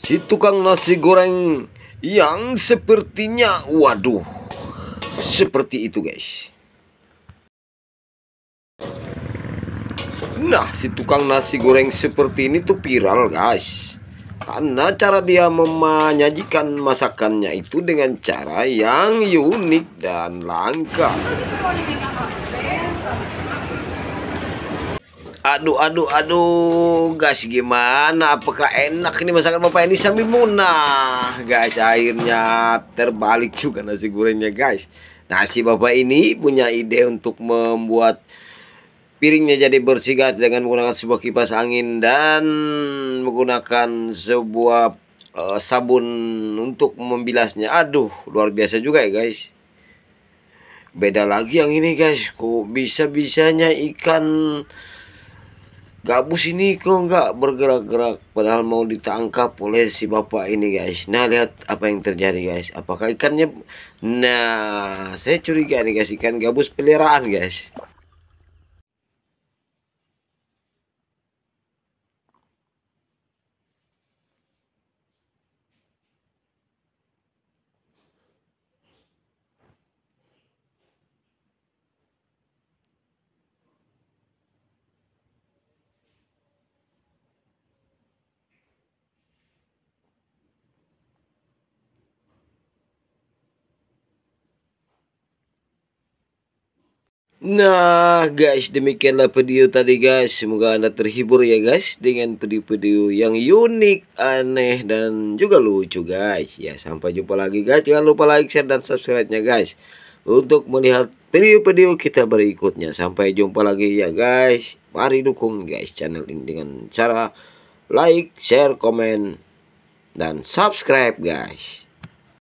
si tukang nasi goreng yang sepertinya waduh seperti itu guys nah si tukang nasi goreng seperti ini tuh viral guys karena cara dia menyajikan masakannya itu dengan cara yang unik dan langka Aduh, aduh, aduh, guys, gimana? Apakah enak ini masakan Bapak ini sambil munah? Guys, akhirnya terbalik juga nasi gorengnya, guys. nah si Bapak ini punya ide untuk membuat piringnya jadi bersih, guys, dengan menggunakan sebuah kipas angin dan menggunakan sebuah uh, sabun untuk membilasnya. Aduh, luar biasa juga ya, guys beda lagi yang ini guys kok bisa bisanya ikan gabus ini kok nggak bergerak-gerak padahal mau ditangkap oleh si bapak ini guys nah lihat apa yang terjadi guys apakah ikannya nah saya curiga nih guys ikan gabus peliharaan guys Nah guys demikianlah video tadi guys Semoga anda terhibur ya guys Dengan video-video yang unik, aneh dan juga lucu guys Ya sampai jumpa lagi guys Jangan lupa like, share dan subscribe nya guys Untuk melihat video-video kita berikutnya Sampai jumpa lagi ya guys Mari dukung guys channel ini dengan cara like, share, komen, dan subscribe guys